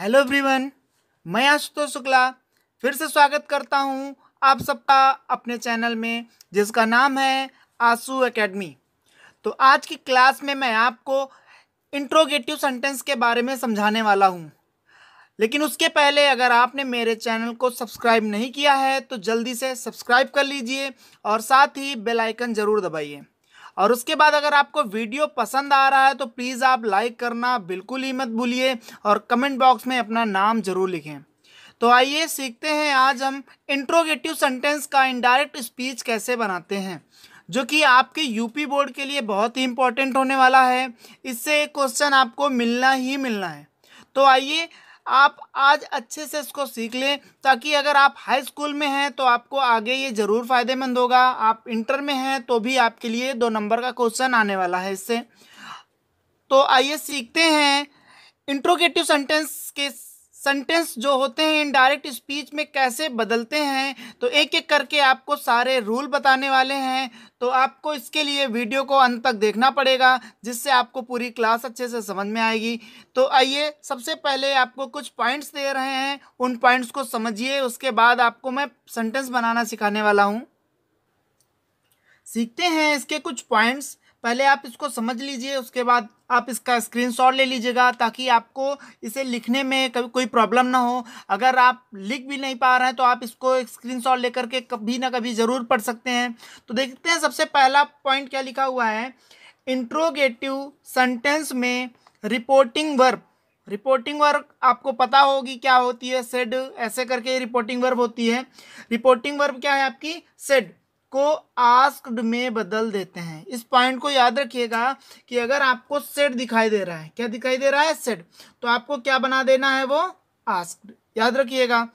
hello everyone मैं आशुतोष शुक्ला फिर से स्वागत करता हूं आप सबका अपने चैनल में जिसका नाम है आंसू एकेडमी तो आज की क्लास में मैं आपको इंट्रोगेटिव सेंटेंस के बारे में समझाने वाला हूं लेकिन उसके पहले अगर आपने मेरे चैनल को सब्सक्राइब नहीं किया है तो जल्दी से सब्सक्राइब कर लीजिए और साथ ही बेलाइकन ज़रूर दबाइए और उसके बाद अगर आपको वीडियो पसंद आ रहा है तो प्लीज़ आप लाइक करना बिल्कुल ही मत भूलिए और कमेंट बॉक्स में अपना नाम ज़रूर लिखें तो आइए सीखते हैं आज हम इंट्रोगेटिव सेंटेंस का इनडायरेक्ट स्पीच कैसे बनाते हैं जो कि आपके यूपी बोर्ड के लिए बहुत ही इम्पोर्टेंट होने वाला है इससे एक क्वेश्चन आपको मिलना ही मिलना है तो आइए आप आज अच्छे से इसको सीख लें ताकि अगर आप हाई स्कूल में हैं तो आपको आगे ये ज़रूर फ़ायदेमंद होगा आप इंटर में हैं तो भी आपके लिए दो नंबर का क्वेश्चन आने वाला है इससे तो आइए सीखते हैं इंट्रोगेटिव सेंटेंस के सेंटेंस जो होते हैं इनडायरेक्ट स्पीच में कैसे बदलते हैं तो एक एक करके आपको सारे रूल बताने वाले हैं तो आपको इसके लिए वीडियो को अंत तक देखना पड़ेगा जिससे आपको पूरी क्लास अच्छे से समझ में आएगी तो आइए सबसे पहले आपको कुछ पॉइंट्स दे रहे हैं उन पॉइंट्स को समझिए उसके बाद आपको मैं सेंटेंस बनाना सिखाने वाला हूँ सीखते हैं इसके कुछ पॉइंट्स पहले आप इसको समझ लीजिए उसके बाद आप इसका स्क्रीनशॉट ले लीजिएगा ताकि आपको इसे लिखने में कभी कोई प्रॉब्लम ना हो अगर आप लिख भी नहीं पा रहे हैं तो आप इसको एक स्क्रीनशॉट लेकर के कभी ना कभी ज़रूर पढ़ सकते हैं तो देखते हैं सबसे पहला पॉइंट क्या लिखा हुआ है इंट्रोगेटिव सेंटेंस में रिपोर्टिंग वर्ब रिपोर्टिंग वर्क आपको पता होगी क्या होती है सेड ऐसे करके रिपोर्टिंग वर्ब होती है रिपोर्टिंग वर्ब क्या है आपकी सेड को आस्कड में बदल देते हैं इस पॉइंट को याद रखिएगा कि अगर आपको सेट दिखाई दे रहा है क्या दिखाई दे रहा है सेट तो आपको क्या बना देना है वो आस्कड याद रखिएगा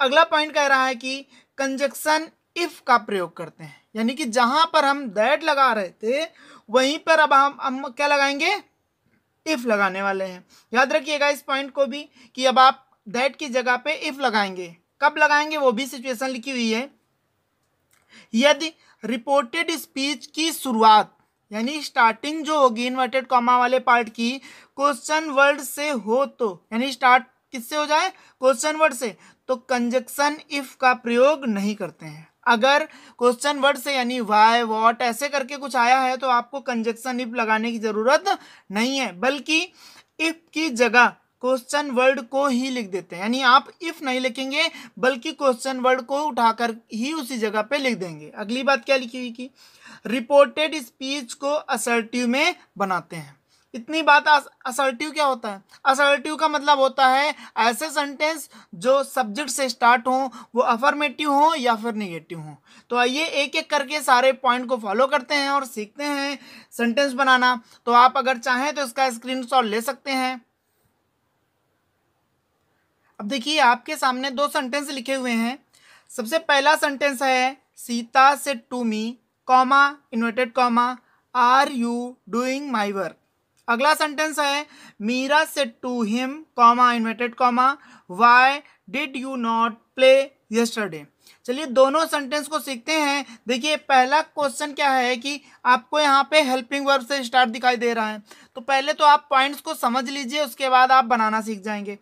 अगला पॉइंट कह रहा है कि कंजक्शन इफ का प्रयोग करते हैं यानी कि जहां पर हम दैट लगा रहे थे वहीं पर अब हम हम क्या लगाएंगे इफ लगाने वाले हैं याद रखिएगा इस पॉइंट को भी कि अब आप दैट की जगह पे इफ लगाएंगे कब लगाएंगे वो भी सिचुएशन लिखी हुई है यदि रिपोर्टेड स्पीच की शुरुआत यानी स्टार्टिंग जो होगी इन्वर्टेड कॉमा वाले पार्ट की क्वेश्चन वर्ड से हो तो यानी स्टार्ट किससे हो जाए क्वेश्चन वर्ड से तो कंजक्शन इफ का प्रयोग नहीं करते हैं अगर क्वेश्चन वर्ड से यानी वाई वॉट ऐसे करके कुछ आया है तो आपको कंजक्शन इफ लगाने की ज़रूरत नहीं है बल्कि इफ की जगह क्वेश्चन वर्ड को ही लिख देते हैं यानी आप इफ नहीं लिखेंगे बल्कि क्वेश्चन वर्ड को उठाकर ही उसी जगह पे लिख देंगे अगली बात क्या लिखी हुई कि रिपोर्टेड स्पीच को असर्टिव में बनाते हैं इतनी बात असर्टिव क्या होता है असर्टिव का मतलब होता है ऐसे सेंटेंस जो सब्जेक्ट से स्टार्ट हों वो अफर्मेटिव हों या फिर निगेटिव हों तो आइए एक एक करके सारे पॉइंट को फॉलो करते हैं और सीखते हैं सेंटेंस बनाना तो आप अगर चाहें तो इसका स्क्रीन ले सकते हैं अब देखिए आपके सामने दो सेंटेंस लिखे हुए हैं सबसे पहला सेंटेंस है Sita said to me comma inverted comma are you doing my work अगला सेंटेंस है Meera said to him comma inverted comma why did you not play yesterday चलिए दोनों सेंटेंस को सीखते हैं देखिए पहला क्वेश्चन क्या है कि आपको यहाँ पे हेल्पिंग वर्ब से स्टार्ट दिखाई दे रहा है तो पहले तो आप पॉइंट्स को समझ लीजिए उसके बाद आप बनाना सीख जाएंगे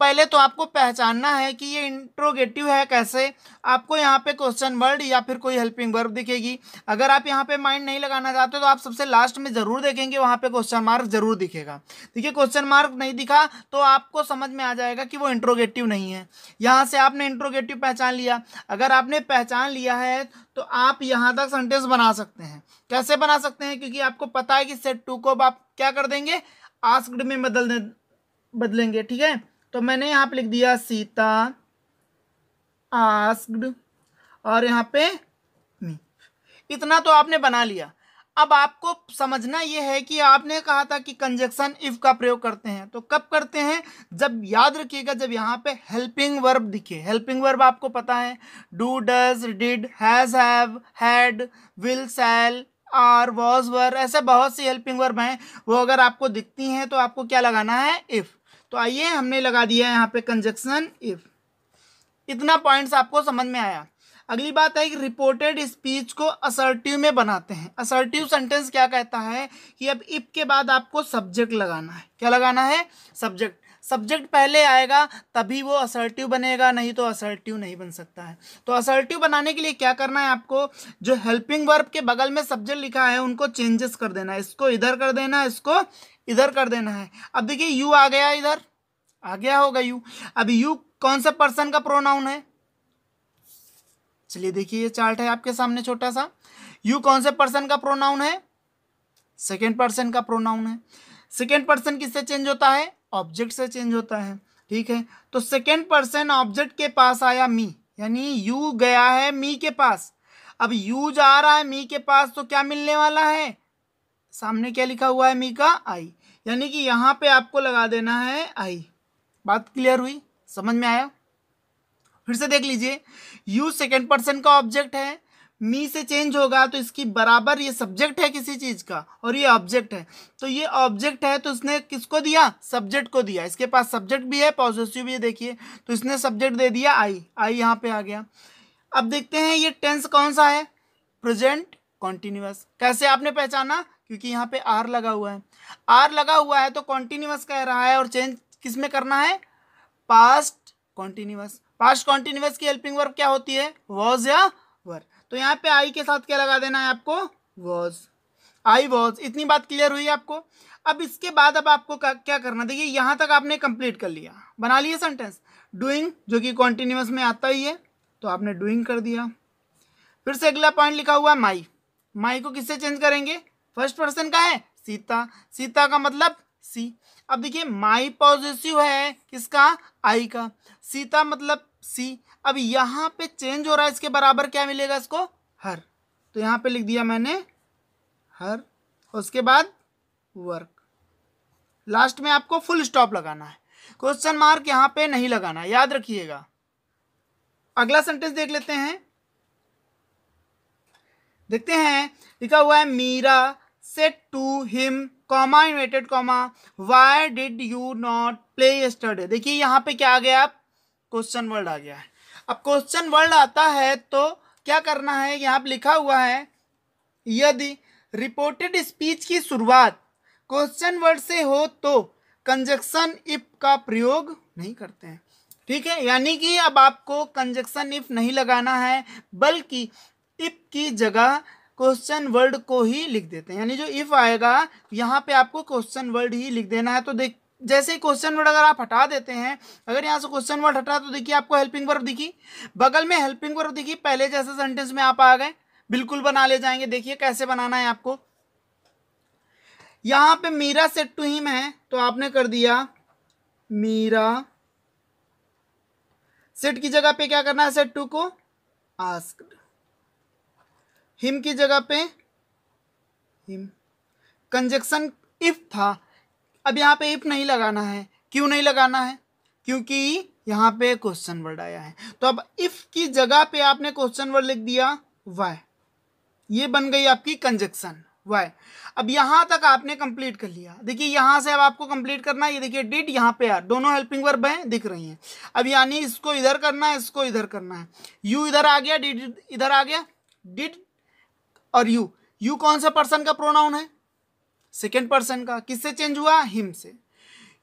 पहले तो आपको पहचानना है कि ये इंट्रोगेटिव है कैसे आपको यहाँ पे क्वेश्चन वर्ड या फिर कोई हेल्पिंग वर्ब दिखेगी अगर आप यहाँ पे माइंड नहीं लगाना चाहते तो आप सबसे लास्ट में ज़रूर देखेंगे वहाँ पे क्वेश्चन मार्क ज़रूर दिखेगा देखिए क्वेश्चन मार्क नहीं दिखा तो आपको समझ में आ जाएगा कि वो इंट्रोगेटिव नहीं है यहाँ से आपने इंट्रोगेटिव पहचान लिया अगर आपने पहचान लिया है तो आप यहाँ तक सेंटेंस बना सकते हैं कैसे बना सकते हैं क्योंकि आपको पता है कि सेट टू को आप क्या कर देंगे आस्कड में बदल बदलेंगे ठीक है तो मैंने यहाँ पे लिख दिया सीता आस्क्ड और यहाँ पे मी इतना तो आपने बना लिया अब आपको समझना यह है कि आपने कहा था कि कंजक्शन इफ का प्रयोग करते हैं तो कब करते हैं जब याद रखिएगा जब यहाँ पे हेल्पिंग वर्ब दिखे हेल्पिंग वर्ब आपको पता है do does did has have had will shall are was were ऐसे बहुत सी हेल्पिंग वर्ब हैं वो अगर आपको दिखती हैं तो आपको क्या लगाना है इफ़ तो आइए हमने लगा दिया यहाँ पे कंजक्शन इफ इतना पॉइंट्स आपको समझ में आया अगली बात है कि रिपोर्टेड स्पीच को असर्टिव में बनाते हैं असर्टिव सेंटेंस क्या कहता है कि अब इफ के बाद आपको सब्जेक्ट लगाना है क्या लगाना है सब्जेक्ट सब्जेक्ट पहले आएगा तभी वो असर्टिव बनेगा नहीं तो असर्टिव नहीं बन सकता है तो असर्टिव बनाने के लिए क्या करना है आपको जो हेल्पिंग वर्ब के बगल में सब्जेक्ट लिखा है उनको चेंजेस कर देना है इसको इधर कर देना है इसको इधर कर देना है अब देखिए यू आ गया इधर आ गया होगा यू अब यू कौन से पर्सन का प्रोनाउन है चलिए देखिए ये चार्ट है आपके सामने छोटा सा यू कौन से पर्सन का प्रोनाउन है सेकेंड पर्सन का प्रोनाउन है सेकेंड पर्सन किससे चेंज होता है ऑब्जेक्ट से चेंज होता है ठीक है तो सेकेंड पर्सन ऑब्जेक्ट के पास आया मी यानी यू गया है मी के पास अब यू जा रहा है मी के पास तो क्या मिलने वाला है सामने क्या लिखा हुआ है मी का आई यानी कि यहाँ पे आपको लगा देना है आई बात क्लियर हुई समझ में आया फिर से देख लीजिए यू सेकेंड पर्सन का ऑब्जेक्ट है मी से चेंज होगा तो इसकी बराबर ये सब्जेक्ट है किसी चीज़ का और ये ऑब्जेक्ट है तो ये ऑब्जेक्ट है तो इसने किसको दिया सब्जेक्ट को दिया इसके पास सब्जेक्ट भी है पॉजिटिव भी है देखिए तो इसने सब्जेक्ट दे दिया आई आई यहाँ पे आ गया अब देखते हैं ये टेंस कौन सा है प्रेजेंट कॉन्टिन्यूस कैसे आपने पहचाना क्योंकि यहाँ पे आर लगा हुआ है आर लगा हुआ है तो कॉन्टिन्यूस कह रहा है और चेंज किस में करना है पास्ट कॉन्टिन्यूस पास्ट कॉन्टिन्यूस की हेल्पिंग वर्ब क्या होती है वॉज या तो यहाँ पे आई के साथ क्या लगा देना है आपको वॉज आई वॉज इतनी बात क्लियर हुई आपको अब इसके बाद अब आपको क्या करना देखिए यहाँ तक आपने कंप्लीट कर लिया बना लिया सेंटेंस डूइंग जो कि कॉन्टिन्यूस में आता ही है तो आपने डूइंग कर दिया फिर से अगला पॉइंट लिखा हुआ माई माई को किससे चेंज करेंगे फर्स्ट पर्सन का है सीता सीता का मतलब सी अब देखिए माई पॉजिटिव है किसका आई का सीता मतलब सी अब यहां पे चेंज हो रहा है इसके बराबर क्या मिलेगा इसको हर तो यहां पे लिख दिया मैंने हर उसके बाद वर्क लास्ट में आपको फुल स्टॉप लगाना है क्वेश्चन मार्क यहां पे नहीं लगाना याद रखिएगा अगला सेंटेंस देख लेते हैं देखते हैं लिखा हुआ है Meera said to him comma inverted comma why did you not play study देखिए यहां पे क्या आ गया आप क्वेश्चन वर्ड आ गया है अब क्वेश्चन वर्ड आता है तो क्या करना है यहाँ पर लिखा हुआ है यदि रिपोर्टेड स्पीच की शुरुआत क्वेश्चन वर्ड से हो तो कंजक्शन इफ का प्रयोग नहीं करते हैं ठीक है यानी कि अब आपको कंजक्शन इफ नहीं लगाना है बल्कि इफ की जगह क्वेश्चन वर्ड को ही लिख देते हैं यानी जो इफ आएगा यहाँ पे आपको क्वेश्चन वर्ड ही लिख देना है तो देख जैसे क्वेश्चन वर्ड अगर आप हटा देते हैं अगर यहाँ से क्वेश्चन वर्ड हटा तो देखिए आपको हेल्पिंग वर्ब दिखी बगल में हेल्पिंग वर्ब दिखी पहले जैसे सेंटेंस में आप आ गए बिल्कुल बना ले जाएंगे देखिए कैसे बनाना है आपको यहां पे मीरा सेट टू हिम है तो आपने कर दिया मीरा सेट की जगह पे क्या करना है सेट टू को आस्क हिम की जगह पे हिम कंजक्शन इफ था अब यहाँ पे इफ नहीं लगाना है क्यों नहीं लगाना है क्योंकि यहाँ पे क्वेश्चन वर्ड आया है तो अब इफ की जगह पे आपने क्वेश्चन वर्ड लिख दिया वाई ये बन गई आपकी कंजक्शन वाई अब यहाँ तक आपने कंप्लीट कर लिया देखिए यहाँ से अब आपको कंप्लीट करना है ये देखिए डिड यहाँ पे आर दोनों हेल्पिंग वर्ब हैं दिख रही हैं अब यानी इसको इधर करना है इसको इधर करना है यू इधर आ गया डिड इधर आ गया डिड और यू यू कौन सा पर्सन का प्रोनाउन है सेकेंड पर्सन का किससे चेंज हुआ हिम से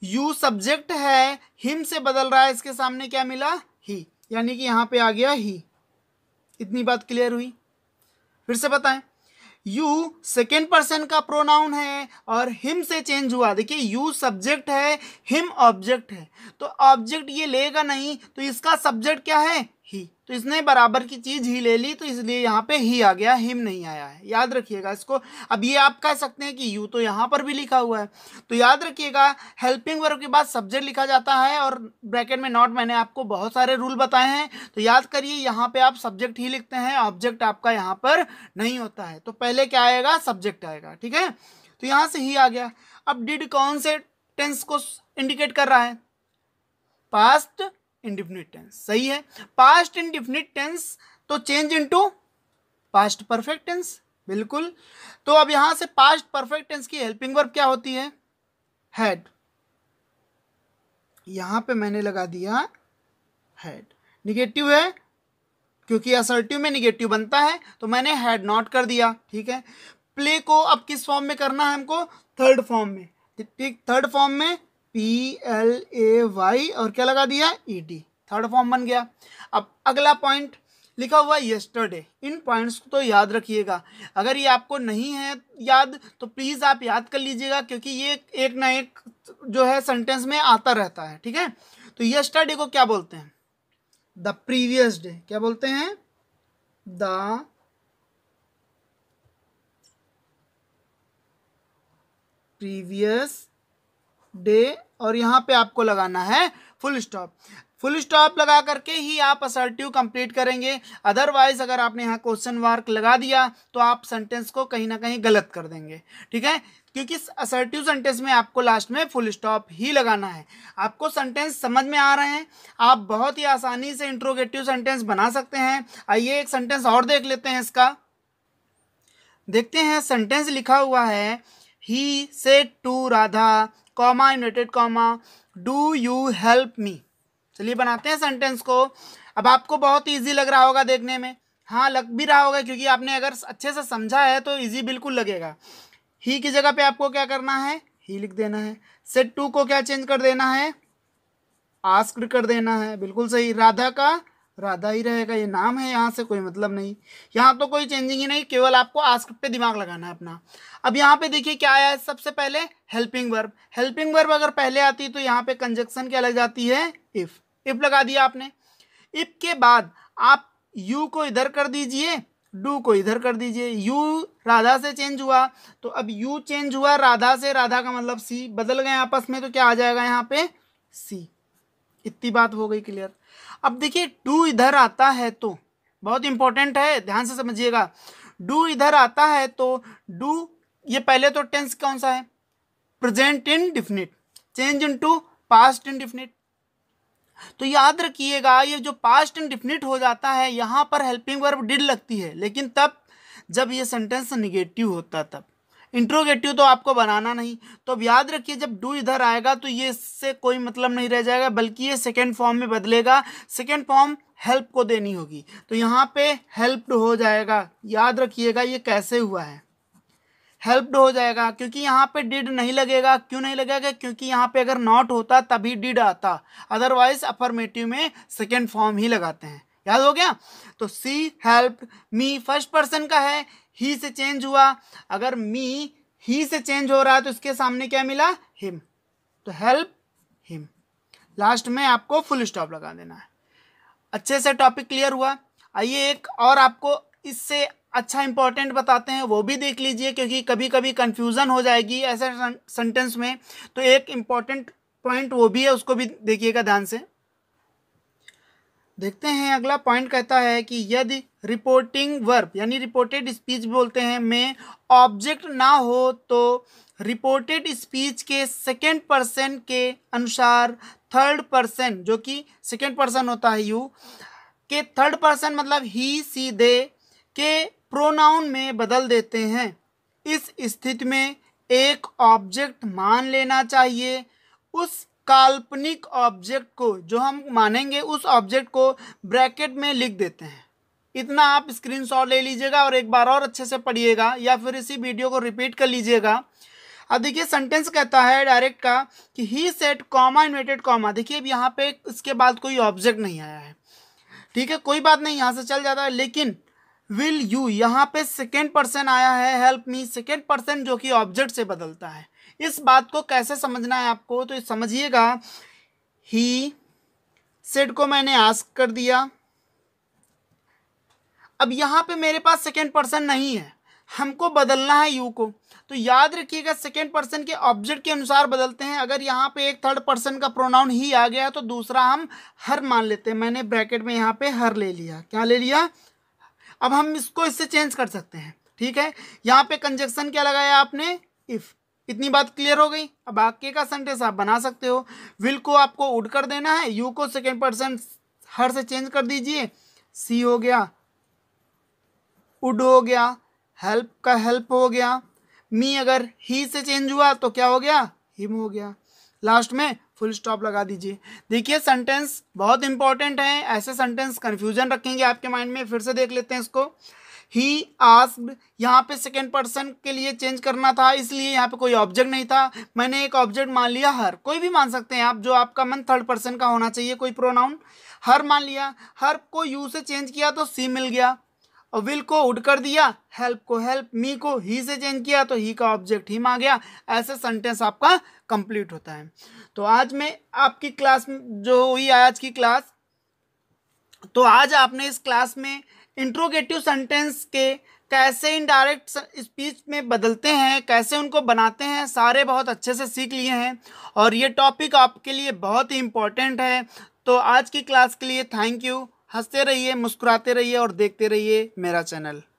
यू सब्जेक्ट है हिम से बदल रहा है इसके सामने क्या मिला ही यानी कि यहां पे आ गया ही इतनी बात क्लियर हुई फिर से बताएं यू सेकेंड पर्सन का प्रोनाउन है और हिम से चेंज हुआ देखिए यू सब्जेक्ट है हिम ऑब्जेक्ट है तो ऑब्जेक्ट ये लेगा नहीं तो इसका सब्जेक्ट क्या है ही तो इसने बराबर की चीज़ ही ले ली तो इसलिए यहाँ पे ही आ गया हिम नहीं आया है याद रखिएगा इसको अब ये आप कह सकते हैं कि यू तो यहाँ पर भी लिखा हुआ है तो याद रखिएगा हेल्पिंग वर्ग के बाद सब्जेक्ट लिखा जाता है और ब्रैकेट में नॉट मैंने आपको बहुत सारे रूल बताए हैं तो याद करिए यहाँ पे आप सब्जेक्ट ही लिखते हैं ऑब्जेक्ट आपका यहाँ पर नहीं होता है तो पहले क्या आएगा सब्जेक्ट आएगा ठीक है तो यहाँ से ही आ गया अब डिड कौन से टेंस को इंडिकेट कर रहा है पास्ट इंडिफिनिट टेंस सही है पास्ट इंडिफिनिट टेंस तो change into past perfect tense बिल्कुल तो अब यहां से पास्ट परफेक्ट टेंस की हेल्पिंग वर्ब क्या होती है हैड यहां पे मैंने लगा दिया हैड निगेटिव है क्योंकि असर्टिव में निगेटिव बनता है तो मैंने हैड नॉट कर दिया ठीक है प्ले को अब किस फॉर्म में करना है हमको थर्ड फॉर्म में ठीक थर्ड फॉर्म में पी एल ए वाई और क्या लगा दिया ई डी थर्ड फॉर्म बन गया अब अगला पॉइंट लिखा हुआ यस्टरडे इन पॉइंट्स को तो याद रखिएगा अगर ये आपको नहीं है याद तो प्लीज़ आप याद कर लीजिएगा क्योंकि ये एक ना एक जो है सेंटेंस में आता रहता है ठीक है तो यस्टरडे को क्या बोलते हैं द प्रीवियस डे क्या बोलते हैं द प्रीवियस डे और यहाँ पे आपको लगाना है फुल स्टॉप फुल स्टॉप लगा करके ही आप असर्टिव कंप्लीट करेंगे अदरवाइज अगर आपने यहाँ क्वेश्चन मार्क लगा दिया तो आप सेंटेंस को कहीं ना कहीं गलत कर देंगे ठीक है क्योंकि असर्टिव सेंटेंस में आपको लास्ट में फुल स्टॉप ही लगाना है आपको सेंटेंस समझ में आ रहे हैं आप बहुत ही आसानी से इंट्रोगेटिव सेंटेंस बना सकते हैं आइए एक सेंटेंस और देख लेते हैं इसका देखते हैं सेंटेंस लिखा हुआ है he said to Radha comma inverted comma do you help me चलिए बनाते हैं सेंटेंस को अब आपको बहुत ईजी लग रहा होगा देखने में हाँ लग भी रहा होगा क्योंकि आपने अगर अच्छे से समझा है तो ईजी बिल्कुल लगेगा ही की जगह पे आपको क्या करना है ही लिख देना है सेट टू को क्या चेंज कर देना है आस्क कर देना है बिल्कुल सही राधा का राधा ही रहेगा ये नाम है यहाँ से कोई मतलब नहीं यहाँ तो कोई चेंजिंग ही नहीं केवल आपको आस्क पे दिमाग लगाना है अपना अब यहाँ पे देखिए क्या आया है सबसे पहले हेल्पिंग वर्ब हेल्पिंग वर्ब अगर पहले आती तो यहाँ पे कंजक्शन क्या लग जाती है इफ़ इफ लगा दिया आपने इफ के बाद आप यू को इधर कर दीजिए डू को इधर कर दीजिए यू राधा से चेंज हुआ तो अब यू चेंज हुआ राधा से राधा का मतलब सी बदल गए आपस में तो क्या आ जाएगा यहाँ पे सी इतनी बात हो गई क्लियर अब देखिए डू इधर आता है तो बहुत इंपॉर्टेंट है ध्यान से समझिएगा डू इधर आता है तो डू ये पहले तो टेंस कौन सा है present indefinite change into past indefinite तो याद रखिएगा ये जो पास्ट इन डिफिनिट हो जाता है यहां पर हेल्पिंग वर्ब डिड लगती है लेकिन तब जब ये सेंटेंस निगेटिव होता तब इंट्रोगेटिव तो आपको बनाना नहीं तो अब याद रखिए जब डू इधर आएगा तो ये इससे कोई मतलब नहीं रह जाएगा बल्कि ये सेकेंड फॉर्म में बदलेगा सेकेंड फॉर्म हेल्प को देनी होगी तो यहाँ पे हेल्प्ड हो जाएगा याद रखिएगा ये कैसे हुआ है हेल्प्ड हो जाएगा क्योंकि यहाँ पे डिड नहीं लगेगा क्यों नहीं लगेगा क्योंकि यहाँ पे अगर नॉट होता तभी डिड आता अदरवाइज अपरमेटिव में सेकेंड फॉर्म ही लगाते हैं याद हो गया तो see help me first person का है ही से चेंज हुआ अगर मी ही से चेंज हो रहा है तो इसके सामने क्या मिला हिम तो हेल्प हिम लास्ट में आपको फुल स्टॉप लगा देना है अच्छे से टॉपिक क्लियर हुआ आइए एक और आपको इससे अच्छा इंपॉर्टेंट बताते हैं वो भी देख लीजिए क्योंकि कभी कभी कन्फ्यूज़न हो जाएगी ऐसे सेंटेंस में तो एक इम्पॉर्टेंट पॉइंट वो भी है उसको भी देखिएगा ध्यान से देखते हैं अगला पॉइंट कहता है कि यदि रिपोर्टिंग वर्ब यानी रिपोर्टेड स्पीच बोलते हैं में ऑब्जेक्ट ना हो तो रिपोर्टेड स्पीच के सेकेंड पर्सन के अनुसार थर्ड पर्सन जो कि सेकेंड पर्सन होता है यू के थर्ड पर्सन मतलब ही सी दे के प्रोनाउन में बदल देते हैं इस स्थिति में एक ऑब्जेक्ट मान लेना चाहिए उस काल्पनिक ऑब्जेक्ट को जो हम मानेंगे उस ऑब्जेक्ट को ब्रैकेट में लिख देते हैं इतना आप स्क्रीनशॉट ले लीजिएगा और एक बार और अच्छे से पढ़िएगा या फिर इसी वीडियो को रिपीट कर लीजिएगा अब देखिए सेंटेंस कहता है डायरेक्ट का कि he said comma inverted comma देखिए अब यहाँ पे इसके बाद कोई ऑब्जेक्ट नहीं आया है ठीक है कोई बात नहीं यहाँ से चल जाता है लेकिन विल यू यहाँ पे सेकेंड पर्सन आया है हेल्प मी सेकेंड पर्सन जो कि ऑब्जेक्ट से बदलता है इस बात को कैसे समझना है आपको तो समझिएगा ही सेट को मैंने आस्क कर दिया अब यहां पे मेरे पास सेकेंड पर्सन नहीं है हमको बदलना है यू को तो याद रखिएगा सेकेंड पर्सन के ऑब्जेक्ट के अनुसार बदलते हैं अगर यहाँ पे एक थर्ड पर्सन का प्रोनाउन ही आ गया तो दूसरा हम हर मान लेते हैं मैंने ब्रैकेट में यहाँ पे हर ले लिया क्या ले लिया अब हम इसको इससे चेंज कर सकते हैं ठीक है यहाँ पे कंजक्शन क्या लगाया आपने इफ़ इतनी बात क्लियर हो गई अब आके का सेंटेंस आप बना सकते हो विल को आपको उड़ कर देना है यू को सेकेंड पर्सन हर से चेंज कर दीजिए सी हो गया उड हो गया हेल्प का हेल्प हो गया मी अगर ही से चेंज हुआ तो क्या हो गया हिम हो गया लास्ट में फुल स्टॉप लगा दीजिए देखिए सेंटेंस बहुत इंपॉर्टेंट है ऐसे सेंटेंस कन्फ्यूजन रखेंगे आपके माइंड में फिर से देख लेते हैं इसको ही आस्क्ड यहाँ पे सेकेंड पर्सन के लिए चेंज करना था इसलिए यहाँ पे कोई ऑब्जेक्ट नहीं था मैंने एक ऑब्जेक्ट मान लिया हर कोई भी मान सकते हैं आप जो आपका मन थर्ड पर्सन का होना चाहिए कोई प्रोनाउन हर मान लिया हर को यू से चेंज किया तो सी मिल गया और विल को उड कर दिया हेल्प को हेल्प मी को ही से चेंज किया तो ही का ऑब्जेक्ट ही मांग गया ऐसे सेंटेंस आपका कंप्लीट होता है तो आज मैं आपकी क्लास जो हुई आज की क्लास तो आज आपने इस क्लास में इंट्रोगेटिव सेंटेंस के कैसे इनडायरेक्ट स्पीच में बदलते हैं कैसे उनको बनाते हैं सारे बहुत अच्छे से सीख लिए हैं और ये टॉपिक आपके लिए बहुत ही इम्पोर्टेंट है तो आज की क्लास के लिए थैंक यू हंसते रहिए मुस्कुराते रहिए और देखते रहिए मेरा चैनल